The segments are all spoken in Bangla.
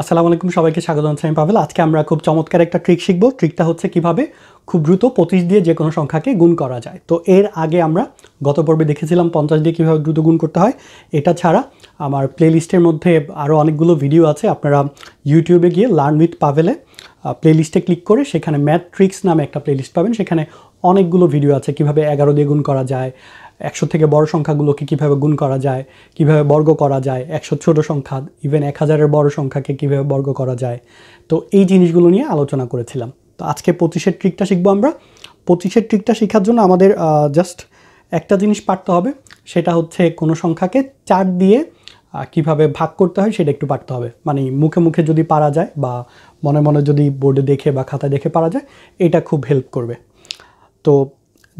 আসসালামু আলাইকুম সবাইকে স্বাগত জানাচ্ছি আমি পাবেল আজকে আমরা খুব চমৎকার একটা ট্রিক শিখব ট্রিকটা হচ্ছে কিভাবে খুব দ্রুত পঁচিশ দিয়ে যে কোনো সংখ্যাকে গুণ করা যায় তো এর আগে আমরা গত পর্বে দেখেছিলাম পঞ্চাশ দিয়ে কীভাবে দ্রুত গুণ করতে হয় এটা ছাড়া আমার প্লেলিস্টের মধ্যে আরও অনেকগুলো ভিডিও আছে আপনারা ইউটিউবে গিয়ে লার্ন উইথ পাভেলে প্লেলিস্টে ক্লিক করে সেখানে ম্যাথ ট্রিক্স নামে একটা প্লেলিস্ট পাবেন সেখানে অনেকগুলো ভিডিও আছে কিভাবে এগারো দিয়ে গুণ করা যায় একশো থেকে বড় সংখ্যাগুলোকে কিভাবে গুণ করা যায় কিভাবে বর্গ করা যায় একশো ছোট সংখ্যা ইভেন এক হাজারের বড় সংখ্যাকে কিভাবে বর্গ করা যায় তো এই জিনিসগুলো নিয়ে আলোচনা করেছিলাম তো আজকে পঁচিশের ট্রিকটা শিখবো আমরা পঁচিশের ট্রিকটা শেখার জন্য আমাদের জাস্ট একটা জিনিস পারতে হবে সেটা হচ্ছে কোনো সংখ্যাকে চার দিয়ে কিভাবে ভাগ করতে হয় সেটা একটু পারতে হবে মানে মুখে মুখে যদি পারা যায় বা মনে মনে যদি বোর্ডে দেখে বা খাতায় দেখে পারা যায় এটা খুব হেল্প করবে তো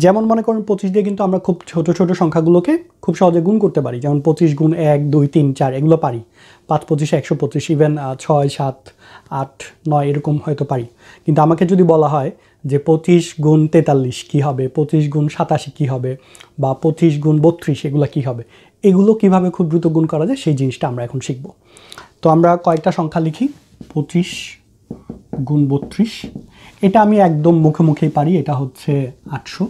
যেমন মনে করেন পঁচিশ দিয়ে কিন্তু আমরা খুব ছোট ছোট সংখ্যাগুলোকে খুব সহজে গুণ করতে পারি যেমন পঁচিশ গুণ এক দুই তিন চার এগুলো পারি পাঁচ পঁচিশে একশো পঁচিশ ইভেন ছয় সাত আট নয় এরকম হয়তো পারি কিন্তু আমাকে যদি বলা হয় যে পঁচিশ গুণ তেতাল্লিশ কী হবে পঁচিশ গুণ সাতাশি কী হবে বা পঁচিশ গুণ বত্রিশ এগুলো কী হবে এগুলো কিভাবে খুব দ্রুত গুণ করা যায় সেই জিনিসটা আমরা এখন শিখব তো আমরা কয়েকটা সংখ্যা লিখি পঁচিশ গুণ বত্রিশ এটা আমি একদম মুখে মুখেই পারি এটা হচ্ছে আটশো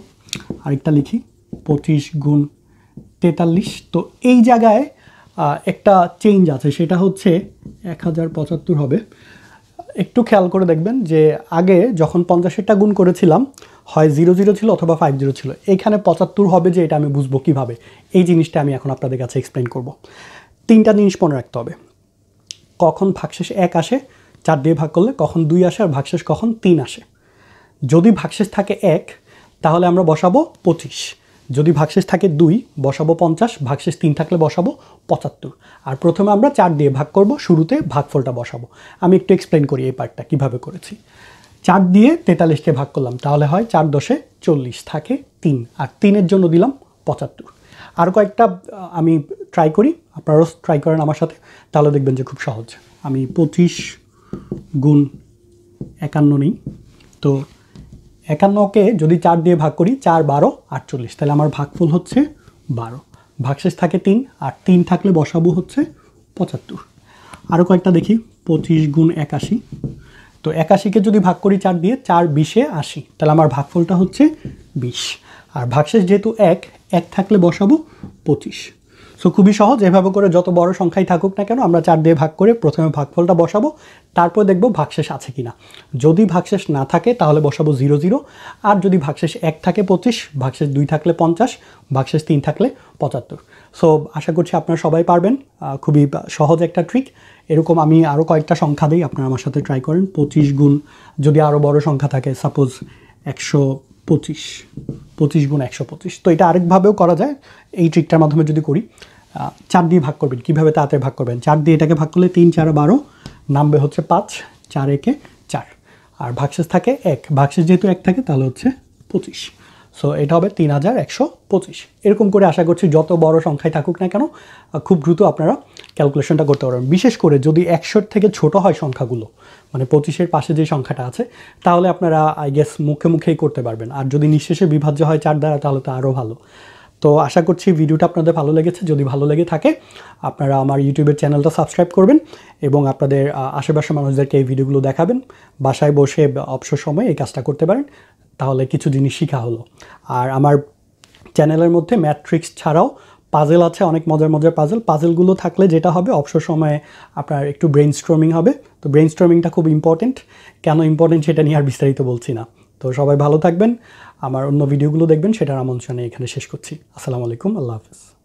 আরেকটা লিখি পঁচিশ গুণ তেতাল্লিশ তো এই জায়গায় একটা চেঞ্জ আছে সেটা হচ্ছে এক হাজার পঁচাত্তর হবে একটু খেয়াল করে দেখবেন যে আগে যখন পঞ্চাশেরটা গুণ করেছিলাম হয় জিরো জিরো ছিল অথবা ফাইভ জিরো ছিল এখানে পঁচাত্তর হবে যে এটা আমি বুঝবো কীভাবে এই জিনিসটা আমি এখন আপনাদের কাছে এক্সপ্লেন করব তিনটা জিনিস মনে রাখতে হবে কখন ভাগশেষ এক আসে চার দিয়ে ভাগ করলে কখন দুই আসে আর ভাগশেষ কখন তিন আসে যদি ভাগশেষ থাকে এক তাহলে আমরা বসাবো পঁচিশ যদি ভাগশেষ থাকে দুই বসাবো পঞ্চাশ ভাগশেষ তিন থাকলে বসাবো পঁচাত্তর আর প্রথমে আমরা চার দিয়ে ভাগ করব শুরুতে ভাগফলটা বসাবো আমি একটু এক্সপ্লেন করি এই পার্টটা কিভাবে করেছি চার দিয়ে তেতাল্লিশকে ভাগ করলাম তাহলে হয় চার দশে চল্লিশ থাকে তিন আর তিনের জন্য দিলাম পঁচাত্তর আর কয়েকটা আমি ট্রাই করি আপনারাও ট্রাই করেন আমার সাথে তাহলে দেখবেন যে খুব সহজ আমি পঁচিশ গুণ একান্ন নেই তো একান্নকে যদি চার দিয়ে ভাগ করি চার বারো আটচল্লিশ তাহলে আমার ভাগফুল হচ্ছে বারো ভাগশেষ থাকে তিন আর তিন থাকলে বসাবো হচ্ছে পঁচাত্তর আরও কয়েকটা দেখি পঁচিশ গুণ একাশি তো একাশিকে যদি ভাগ করি চার দিয়ে চার বিশে আশি তাহলে আমার ভাগফলটা হচ্ছে বিশ আর ভাগশেষ যেহেতু এক এক থাকলে বসাবো পঁচিশ সো খুবই সহজ এভাবে করে যত বড় সংখ্যাই থাকুক না কেন আমরা চার দিয়ে ভাগ করে প্রথমে ভাগফলটা বসাবো তারপর দেখব ভাগশেষ আছে কি না যদি ভাগশেষ না থাকে তাহলে বসাবো জিরো জিরো আর যদি ভাগশেষ এক থাকে পঁচিশ ভাগশেষ দুই থাকলে পঞ্চাশ ভাগশেষ তিন থাকলে পঁচাত্তর সো আশা করছি আপনারা সবাই পারবেন খুবই সহজ একটা ট্রিক এরকম আমি আরও কয়েকটা সংখ্যা দিই আপনারা আমার সাথে ট্রাই করেন পঁচিশ গুণ যদি আরও বড় সংখ্যা থাকে সাপোজ একশো পঁচিশ পঁচিশ গুণ একশো পঁচিশ তো এটা আরেকভাবেও করা যায় এই ট্রিকটার মাধ্যমে যদি করি চার দিয়ে ভাগ করবেন কীভাবে তাড়াতাড়ি ভাগ করবেন চার দিয়ে এটাকে ভাগ করলে তিন চার বারো নামবে হচ্ছে পাঁচ চার একে চার আর ভাগশেষ থাকে এক ভাগশেষ যেহেতু এক থাকে তাহলে হচ্ছে পঁচিশ সো এটা হবে তিন হাজার একশো পঁচিশ এরকম করে আশা করছি যত বড় সংখ্যায় থাকুক না কেন খুব দ্রুত আপনারা ক্যালকুলেশনটা করতে পারবেন বিশেষ করে যদি একশোর থেকে ছোট হয় সংখ্যাগুলো মানে পঁচিশের পাশে যে সংখ্যাটা আছে তাহলে আপনারা আই গেস মুখে মুখেই করতে পারবেন আর যদি নিঃশেষে বিভাজ্য হয় চার দ্বারা তাহলে তো আরও ভালো তো আশা করছি ভিডিওটা আপনাদের ভালো লেগেছে যদি ভালো লেগে থাকে আপনারা আমার ইউটিউবের চ্যানেলটা সাবস্ক্রাইব করবেন এবং আপনাদের আশেপাশের মানুষদেরকে এই ভিডিওগুলো দেখাবেন বাসায় বসে অবসর সময়ে এই কাজটা করতে পারেন তাহলে কিছু জিনিস শেখা হলো আর আমার চ্যানেলের মধ্যে ম্যাট্রিক্স ছাড়াও পাজেল আছে অনেক মজার মজার পাজেল পাজেলগুলো থাকলে যেটা হবে অবসর সময়ে আপনার একটু ব্রেন স্ট্রমিং হবে তো ব্রেন স্ট্রমিংটা খুব ইম্পর্টেন্ট কেন ইম্পর্টেন্ট সেটা নিয়ে আর বিস্তারিত বলছি না তো সবাই ভালো থাকবেন আমার অন্য ভিডিওগুলো দেখবেন সেটার আমন্ত্রণে এখানে শেষ করছি আসসালামু আলাইকুম আল্লাহ হাফিজ